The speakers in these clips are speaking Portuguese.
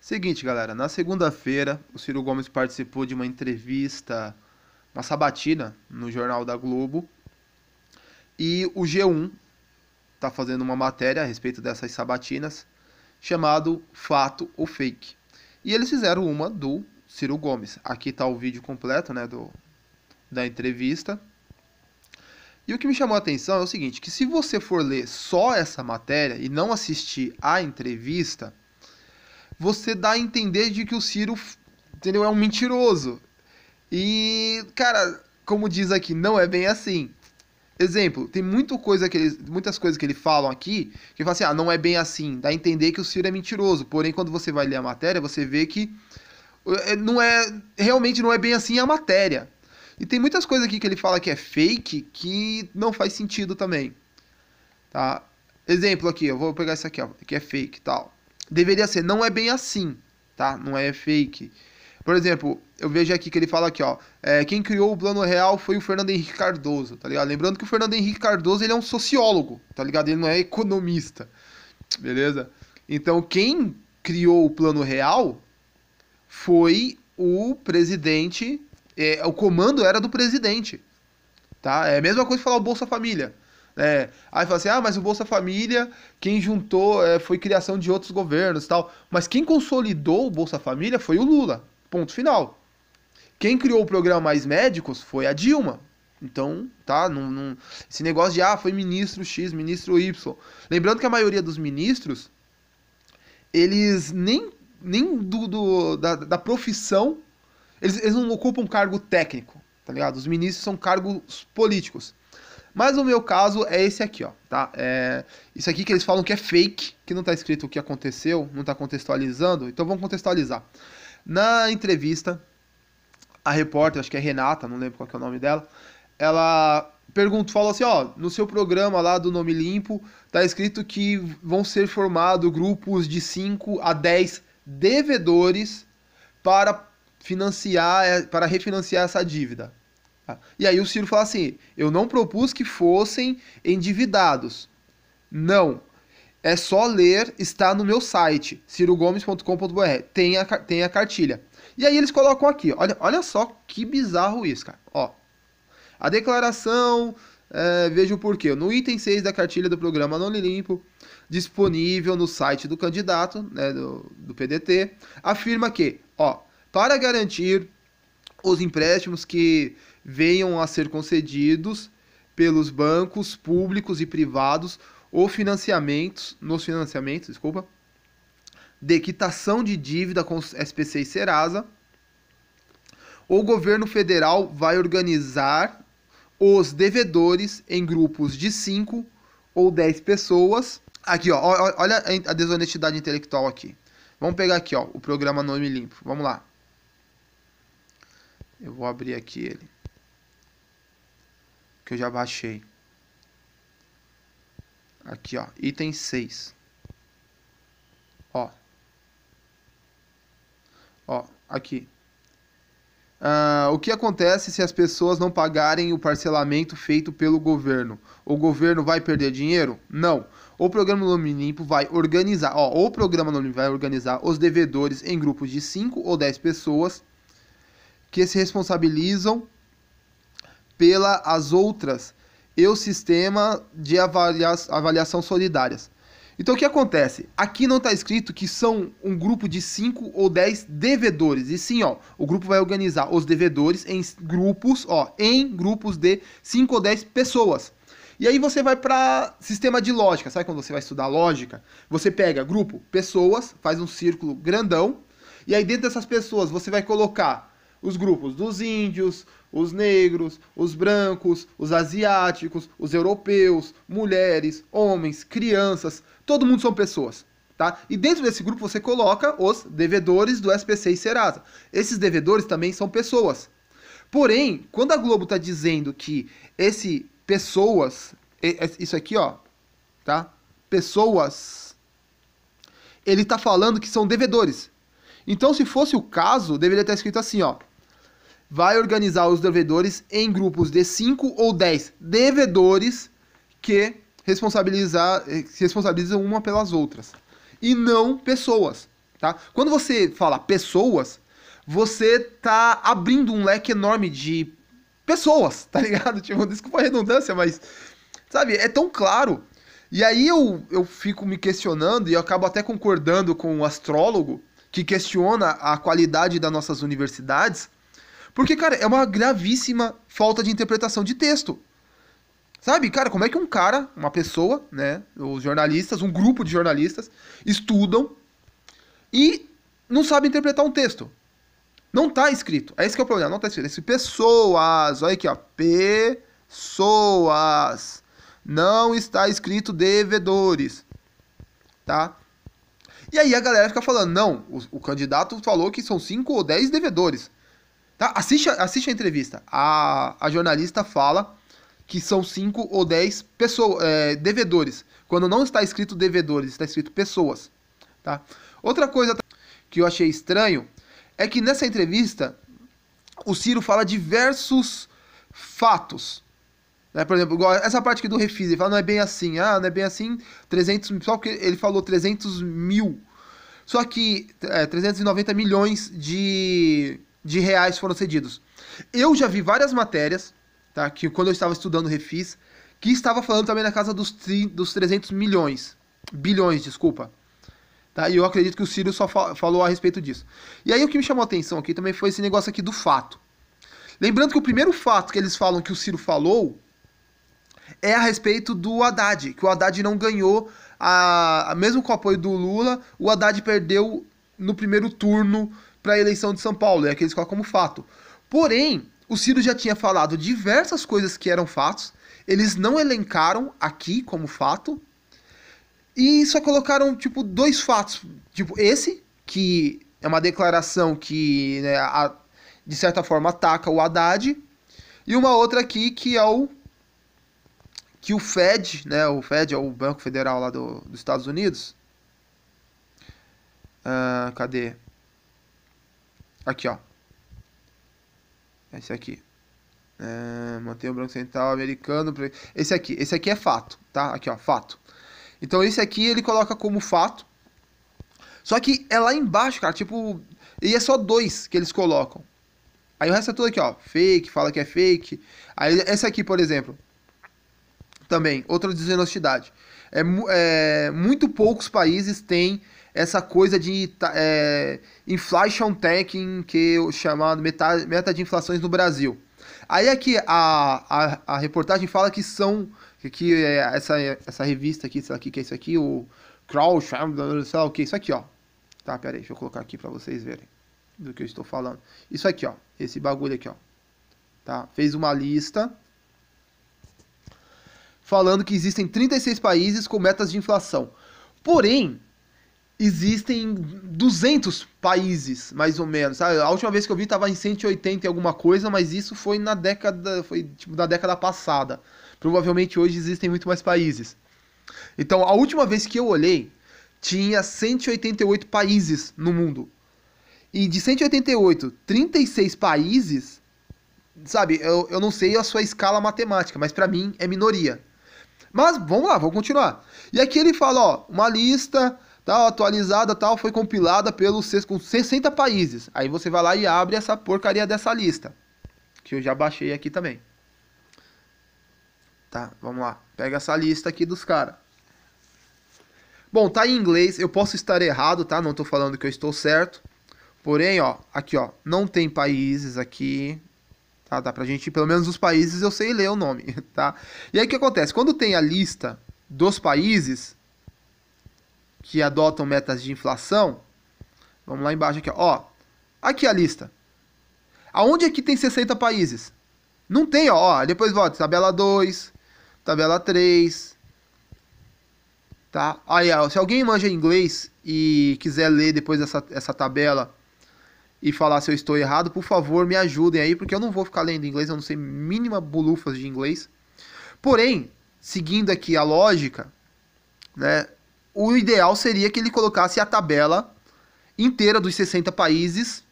Seguinte, galera, na segunda-feira o Ciro Gomes participou de uma entrevista, uma sabatina no Jornal da Globo. E o G1 está fazendo uma matéria a respeito dessas sabatinas, chamado Fato ou Fake. E eles fizeram uma do Ciro Gomes. Aqui está o vídeo completo né, do, da entrevista. E o que me chamou a atenção é o seguinte, que se você for ler só essa matéria e não assistir a entrevista, você dá a entender de que o Ciro, entendeu, é um mentiroso. E, cara, como diz aqui, não é bem assim. Exemplo, tem muita coisa que ele muitas coisas que ele falam aqui, que fala assim, ah, não é bem assim, dá a entender que o Ciro é mentiroso. Porém, quando você vai ler a matéria, você vê que é, não é, realmente não é bem assim a matéria. E tem muitas coisas aqui que ele fala que é fake que não faz sentido também. Tá? Exemplo aqui, eu vou pegar isso aqui, ó, que é fake, tal deveria ser. Não é bem assim, tá? Não é fake. Por exemplo, eu vejo aqui que ele fala aqui, ó. É, quem criou o plano real foi o Fernando Henrique Cardoso, tá ligado? Lembrando que o Fernando Henrique Cardoso ele é um sociólogo, tá ligado? Ele não é economista, beleza? Então, quem criou o plano real foi o presidente. É, o comando era do presidente, tá? É a mesma coisa que falar o Bolsa Família. Né? Aí fala assim, ah, mas o Bolsa Família, quem juntou é, foi criação de outros governos tal. Mas quem consolidou o Bolsa Família foi o Lula, ponto final. Quem criou o programa Mais Médicos foi a Dilma. Então, tá? Num, num, esse negócio de, ah, foi ministro X, ministro Y. Lembrando que a maioria dos ministros, eles nem, nem do, do da, da profissão, eles, eles não ocupam cargo técnico, tá ligado? Os ministros são cargos políticos. Mas o meu caso é esse aqui, ó, tá? É, isso aqui que eles falam que é fake, que não tá escrito o que aconteceu, não tá contextualizando, então vamos contextualizar. Na entrevista, a repórter, acho que é Renata, não lembro qual é o nome dela, ela pergunta, falou assim, ó, no seu programa lá do Nome Limpo, tá escrito que vão ser formados grupos de 5 a 10 devedores para financiar, é, para refinanciar essa dívida. E aí o Ciro fala assim: eu não propus que fossem endividados. Não. É só ler, está no meu site, cirogomes.com.br. Tem a, tem a cartilha. E aí eles colocam aqui: olha, olha só que bizarro isso, cara. Ó, a declaração, é, veja o porquê. No item 6 da cartilha do programa Não Limpo, disponível no site do candidato, né, do, do PDT, afirma que, ó, para garantir os empréstimos que venham a ser concedidos pelos bancos públicos e privados ou financiamentos, nos financiamentos, desculpa, de quitação de dívida com SPC e Serasa, o governo federal vai organizar os devedores em grupos de 5 ou 10 pessoas. Aqui, ó, olha a desonestidade intelectual aqui. Vamos pegar aqui, ó, o programa Nome Limpo. Vamos lá. Eu vou abrir aqui ele. Que eu já baixei. Aqui, ó. Item 6. Ó. Ó, aqui. Uh, o que acontece se as pessoas não pagarem o parcelamento feito pelo governo? O governo vai perder dinheiro? Não. O programa Nome Limpo vai organizar, ó, o programa Nome vai organizar os devedores em grupos de 5 ou 10 pessoas que se responsabilizam pela as outras e o sistema de avalia avaliação solidárias. Então o que acontece? Aqui não está escrito que são um grupo de 5 ou 10 devedores. E sim, ó, o grupo vai organizar os devedores em grupos, ó, em grupos de 5 ou 10 pessoas. E aí você vai para sistema de lógica. Sabe quando você vai estudar lógica? Você pega grupo, pessoas, faz um círculo grandão. E aí dentro dessas pessoas você vai colocar os grupos dos índios, os negros, os brancos, os asiáticos, os europeus, mulheres, homens, crianças, todo mundo são pessoas. Tá? E dentro desse grupo você coloca os devedores do SPC e Serasa. Esses devedores também são pessoas. Porém, quando a Globo está dizendo que esse pessoas, é, isso aqui, ó, tá? Pessoas, ele está falando que são devedores. Então, se fosse o caso, deveria estar escrito assim, ó vai organizar os devedores em grupos de 5 ou 10 devedores que responsabilizar, eh, se responsabilizam uma pelas outras. E não pessoas, tá? Quando você fala pessoas, você tá abrindo um leque enorme de pessoas, tá ligado? Tipo, desculpa a redundância, mas sabe, é tão claro. E aí eu, eu fico me questionando e eu acabo até concordando com o um astrólogo que questiona a qualidade das nossas universidades, porque, cara, é uma gravíssima falta de interpretação de texto. Sabe, cara, como é que um cara, uma pessoa, né, os jornalistas, um grupo de jornalistas, estudam e não sabe interpretar um texto? Não tá escrito. É esse que é o problema, não tá escrito. Esse pessoas, olha aqui, ó. Pessoas. Não está escrito devedores. Tá? E aí a galera fica falando, não, o, o candidato falou que são 5 ou 10 devedores. Tá? Assiste, assiste a entrevista. A, a jornalista fala que são 5 ou 10 é, devedores. Quando não está escrito devedores, está escrito pessoas. Tá? Outra coisa que eu achei estranho é que nessa entrevista o Ciro fala diversos fatos. Né? Por exemplo, essa parte aqui do refis, ele fala, não é bem assim, ah, não é bem assim, 300, só que ele falou 300 mil. Só que é, 390 milhões de de reais foram cedidos. Eu já vi várias matérias, tá? Que quando eu estava estudando refis, que estava falando também na casa dos, tri, dos 300 milhões, bilhões, desculpa. Tá? E eu acredito que o Ciro só falou a respeito disso. E aí o que me chamou a atenção aqui também foi esse negócio aqui do fato. Lembrando que o primeiro fato que eles falam que o Ciro falou é a respeito do Haddad, que o Haddad não ganhou, a, mesmo com o apoio do Lula, o Haddad perdeu no primeiro turno para a eleição de São Paulo, é que eles colocam como fato. Porém, o Ciro já tinha falado diversas coisas que eram fatos, eles não elencaram aqui como fato, e só colocaram, tipo, dois fatos. Tipo, esse, que é uma declaração que, né, a, de certa forma, ataca o Haddad, e uma outra aqui que é o que o Fed, né, o Fed é o Banco Federal lá do, dos Estados Unidos. Uh, cadê? Aqui, ó. Esse aqui. É, mantém o branco Central americano. Esse aqui. Esse aqui é fato, tá? Aqui, ó, fato. Então esse aqui ele coloca como fato. Só que é lá embaixo, cara, tipo. E é só dois que eles colocam. Aí o resto é tudo aqui, ó. Fake, fala que é fake. Aí esse aqui, por exemplo. Também, outra desonestidade. É, é, muito poucos países têm essa coisa de é, inflation taking, que é chamado meta, meta de inflações no Brasil. Aí aqui a, a, a reportagem fala que são que, que é essa, essa revista aqui, sei lá que, que é isso aqui, o Crouch, sei lá o que, isso aqui, ó. Tá, pera aí, deixa eu colocar aqui para vocês verem do que eu estou falando. Isso aqui, ó, esse bagulho aqui, ó. Tá? Fez uma lista falando que existem 36 países com metas de inflação. Porém, existem 200 países, mais ou menos. A última vez que eu vi estava em 180 e alguma coisa, mas isso foi na década, foi tipo da década passada. Provavelmente hoje existem muito mais países. Então, a última vez que eu olhei, tinha 188 países no mundo. E de 188, 36 países, sabe, eu, eu não sei a sua escala matemática, mas para mim é minoria. Mas vamos lá, vamos continuar. E aqui ele fala, ó, uma lista tal atualizada, tal foi compilada pelos com 60 países. Aí você vai lá e abre essa porcaria dessa lista, que eu já baixei aqui também. Tá, vamos lá. Pega essa lista aqui dos caras. Bom, tá em inglês, eu posso estar errado, tá? Não tô falando que eu estou certo. Porém, ó, aqui ó, não tem países aqui, Tá, dá pra gente, pelo menos os países eu sei ler o nome, tá? E aí o que acontece? Quando tem a lista dos países que adotam metas de inflação, vamos lá embaixo aqui, ó. Aqui a lista. Aonde aqui é tem 60 países? Não tem, ó, depois volta, tabela 2, tabela 3, tá? Aí, ó, se alguém manja inglês e quiser ler depois essa, essa tabela e falar se eu estou errado, por favor, me ajudem aí, porque eu não vou ficar lendo inglês, eu não sei mínima bolufas de inglês. Porém, seguindo aqui a lógica, né, o ideal seria que ele colocasse a tabela inteira dos 60 países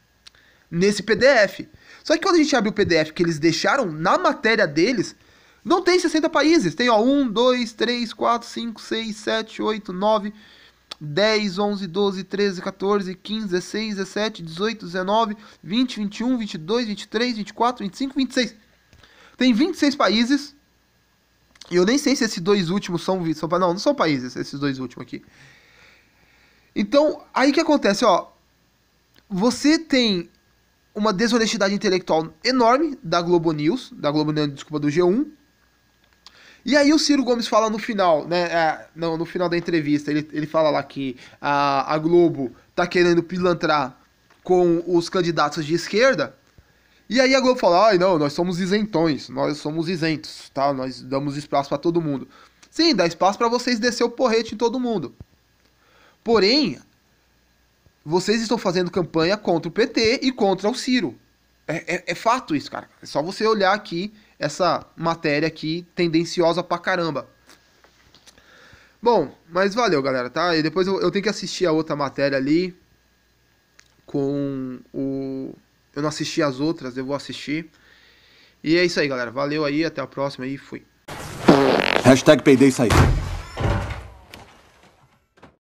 nesse PDF. Só que quando a gente abre o PDF que eles deixaram na matéria deles, não tem 60 países. Tem, ó, 1, 2, 3, 4, 5, 6, 7, 8, 9, 10, 11, 12, 13, 14, 15, 16, 17, 18, 19, 20, 21, 22, 23, 24, 25, 26. Tem 26 países. E eu nem sei se esses dois últimos são, são não, não são países, esses dois últimos aqui. Então, aí que acontece, ó. Você tem uma desonestidade intelectual enorme da Globo News, da Globo News, desculpa, do G1, e aí o Ciro Gomes fala no final, né? É, não, no final da entrevista, ele, ele fala lá que a, a Globo tá querendo pilantrar com os candidatos de esquerda. E aí a Globo fala, ai não, nós somos isentões, nós somos isentos, tá? Nós damos espaço para todo mundo. Sim, dá espaço para vocês descer o porrete em todo mundo. Porém, vocês estão fazendo campanha contra o PT e contra o Ciro. É, é, é fato isso, cara. É só você olhar aqui essa matéria aqui tendenciosa pra caramba. Bom, mas valeu, galera, tá? E depois eu, eu tenho que assistir a outra matéria ali com o eu não assisti as outras, eu vou assistir. E é isso aí, galera. Valeu aí, até a próxima e fui. Hashtag peidei